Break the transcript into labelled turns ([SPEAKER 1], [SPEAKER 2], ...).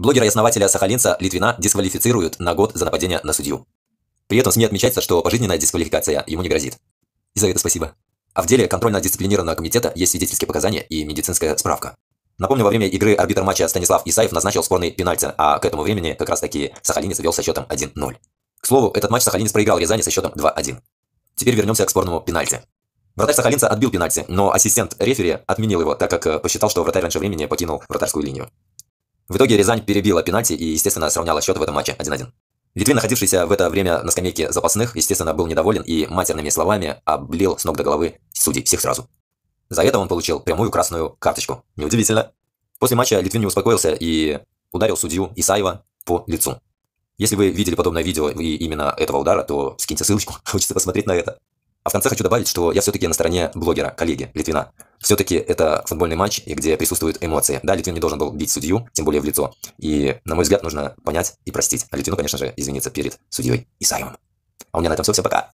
[SPEAKER 1] Блогера и основателя сахалинца Литвина дисквалифицируют на год за нападение на судью. При этом в СМИ отмечается, что пожизненная дисквалификация ему не грозит. И за это спасибо. А в деле контрольно-дисциплинированного комитета есть свидетельские показания и медицинская справка. Напомню, во время игры арбитр матча Станислав Исаев назначил спорный пенальти, а к этому времени как раз таки Сахалинец вел со счетом 1-0. К слову, этот матч Сахалинец проиграл Рязани со счетом 2-1. Теперь вернемся к спорному пенальти. Вратарь Сахалинца отбил пенальти, но ассистент рефери отменил его, так как э, посчитал, что вратарь раньше времени покинул вратарскую линию. В итоге Рязань перебила пенальти и, естественно, сравняла счет в этом матче 1-1. Литвин, находившийся в это время на скамейке запасных, естественно, был недоволен и матерными словами облил с ног до головы судей всех сразу. За это он получил прямую красную карточку. Неудивительно. После матча Литвин не успокоился и ударил судью Исаева по лицу. Если вы видели подобное видео и именно этого удара, то скиньте ссылочку, хочется посмотреть на это. А в конце хочу добавить, что я все-таки на стороне блогера, коллеги Литвина. Все-таки это футбольный матч, и где присутствуют эмоции. Да, Литвин не должен был бить судью, тем более в лицо.
[SPEAKER 2] И, на мой взгляд, нужно понять и простить. А Литвину, конечно же, извиниться перед судьей Исаевым. А у меня на этом все. Всем пока.